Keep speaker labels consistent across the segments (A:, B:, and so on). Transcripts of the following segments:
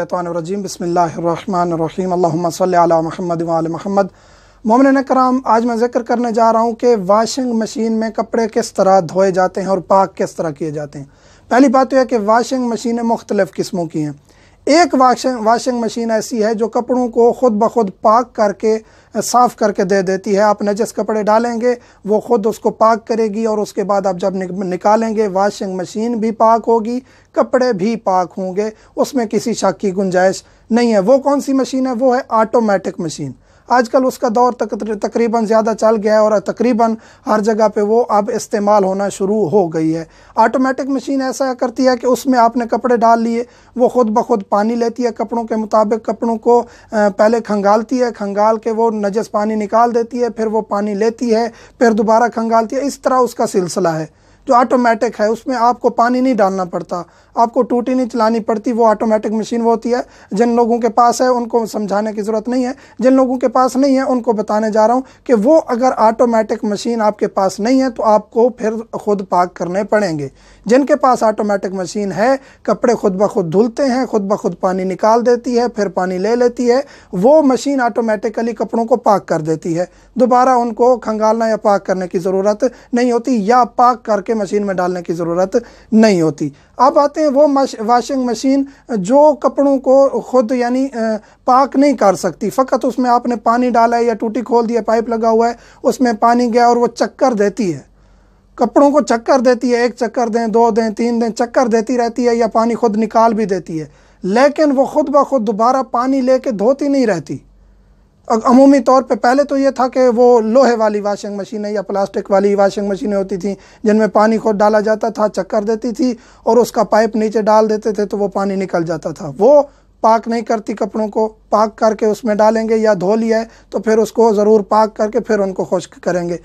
A: शैतवानरजीम बसमीम अल्ला महमद वाल महमद मोमिन कराम आज मैं जिक्र करने जा रहा हूँ कि वाशिंग मशीन में कपड़े किस तरह धोए जाते हैं और पाक किस तरह किए जाते हैं पहली बात तो यह कि वाशिंग मशीनें मुख्तलिफ़ किस्मों की हैं एक वाशिंग वाशिंग मशीन ऐसी है जो कपड़ों को खुद ब खुद पाक करके साफ़ करके दे देती है आप नजस कपड़े डालेंगे वो ख़ुद उसको पाक करेगी और उसके बाद आप जब निकालेंगे वाशिंग मशीन भी पाक होगी कपड़े भी पाक होंगे उसमें किसी शक की गुंजाइश नहीं है वो कौन सी मशीन है वो है ऑटोमेटिक मशीन आजकल उसका दौर तक तकरीबन ज़्यादा चल गया है और तकरीबन हर जगह पे वो अब इस्तेमाल होना शुरू हो गई है ऑटोमेटिक मशीन ऐसा करती है कि उसमें आपने कपड़े डाल लिए वो ख़ुद ब खुद पानी लेती है कपड़ों के मुताबिक कपड़ों को पहले खंगालती है खंगाल के वो नजस पानी निकाल देती है फिर वो पानी लेती है फिर दोबारा खंगालती है इस तरह उसका सिलसिला है जो ऑटोमेटिक है उसमें आपको पानी नहीं डालना पड़ता आपको टूटी नहीं चलानी पड़ती वो ऑटोमेटिक मशीन वो होती है जिन लोगों के पास है उनको समझाने की ज़रूरत नहीं है जिन लोगों के पास नहीं है उनको बताने जा रहा हूँ कि वो अगर ऑटोमेटिक मशीन आपके पास नहीं है तो आपको फिर खुद पाक करने पड़ेंगे जिनके पास ऑटोमेटिक मशीन है कपड़े खुद ब खुद धुलते हैं खुद ब खुद पानी निकाल देती है फिर पानी ले लेती है वो मशीन ऑटोमेटिकली कपड़ों को पाक कर देती है दोबारा उनको खंगालना या पाक करने की ज़रूरत नहीं होती या पाक करके के मशीन में डालने की ज़रूरत नहीं होती अब आते हैं वो वाशिंग मशीन जो कपड़ों को खुद यानी पाक नहीं कर सकती फ़कत उसमें आपने पानी डाला है या टूटी खोल दिया पाइप लगा हुआ है उसमें पानी गया और वो चक्कर देती है कपड़ों को चक्कर देती है एक चक्कर दें दो दें तीन दें चक्कर देती रहती है या पानी खुद निकाल भी देती है लेकिन वो खुद ब खुद दोबारा पानी लेके धोती नहीं रहती अमूमी तौर पे पहले तो ये था कि वो लोहे वाली वाशिंग मशीनें या प्लास्टिक वाली वाशिंग मशीनें होती थी जिनमें पानी खुद डाला जाता था चक्कर देती थी और उसका पाइप नीचे डाल देते थे तो वो पानी निकल जाता था वो पाक नहीं करती कपड़ों को पाक करके उसमें डालेंगे या धो लिया है तो फिर उसको ज़रूर पाक करके फिर उनको खुश्क करेंगे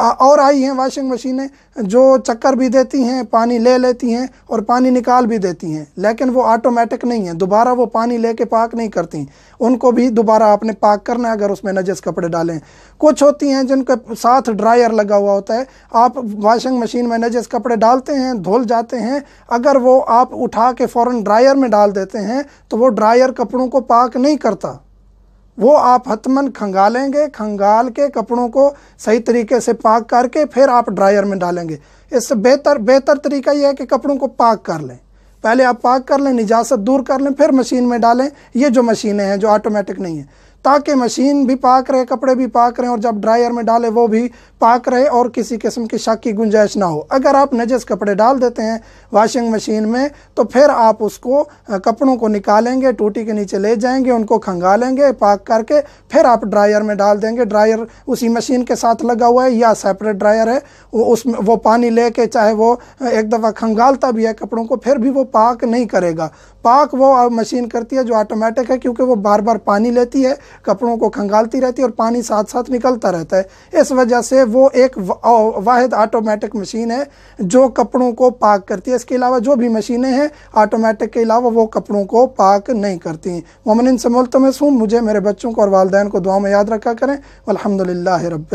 A: और आई हैं वॉशिंग मशीनें जो चक्कर भी देती हैं पानी ले लेती हैं और पानी निकाल भी देती हैं लेकिन वो ऑटोमेटिक नहीं है दोबारा वो पानी लेके पाक नहीं करती उनको भी दोबारा आपने पाक करना है अगर उसमें नजस कपड़े डालें कुछ होती हैं जिनके साथ ड्रायर लगा हुआ होता है आप वॉशिंग मशीन में नजस कपड़े डालते हैं धुल जाते हैं अगर वो आप उठा के फ़ौरन ड्रायर में डाल देते हैं तो वो ड्रायर कपड़ों को पाक नहीं करता वो आप हतमन खंगालेंगे खंगाल के कपड़ों को सही तरीके से पाक करके फिर आप ड्रायर में डालेंगे इससे बेहतर बेहतर तरीका यह है कि कपड़ों को पाक कर लें पहले आप पाक कर लें निजात दूर कर लें फिर मशीन में डालें ये जो मशीनें हैं जो ऑटोमेटिक नहीं है ताकि मशीन भी पाक रहे कपड़े भी पाक रहे और जब ड्रायर में डाले वो भी पाक रहे और किसी किस्म की शक की गुंजाइश ना हो अगर आप नजस कपड़े डाल देते हैं वाशिंग मशीन में तो फिर आप उसको कपड़ों को निकालेंगे टूटी के नीचे ले जाएंगे उनको खंगालेंगे पाक करके फिर आप ड्रायर में डाल देंगे ड्रायर उसी मशीन के साथ लगा हुआ है या सेपरेट ड्रायर है वो उसमें वो पानी लेके चाहे वो एक दफ़ा खंगालता भी है कपड़ों को फिर भी वो पाक नहीं करेगा पाक वो मशीन करती है जो ऑटोमेटिक है क्योंकि वो बार बार पानी लेती है कपड़ों को खंगालती रहती है और पानी साथ साथ निकलता रहता है इस वजह से वो एक वाद ऑटोमेटिक मशीन है जो कपड़ों को पाक करती है इसके अलावा जो भी मशीनें हैं ऑटोमेटिक के अलावा वो कपड़ों को पाक नहीं करती मोमिन से मुलतमस हूँ मुझे मेरे बच्चों को और वालदेन को दुआ में याद रखा करें अलहमदिल्ला रब